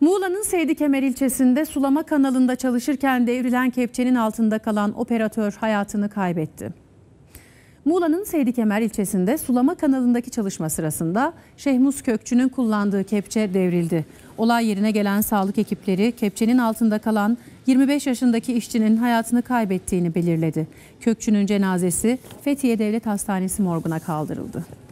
Muğla'nın Seydikemer ilçesinde sulama kanalında çalışırken devrilen kepçenin altında kalan operatör hayatını kaybetti. Muğla'nın Seydikemer ilçesinde sulama kanalındaki çalışma sırasında Şehmus Kökçü'nün kullandığı kepçe devrildi. Olay yerine gelen sağlık ekipleri kepçenin altında kalan 25 yaşındaki işçinin hayatını kaybettiğini belirledi. Kökçü'nün cenazesi Fethiye Devlet Hastanesi morguna kaldırıldı.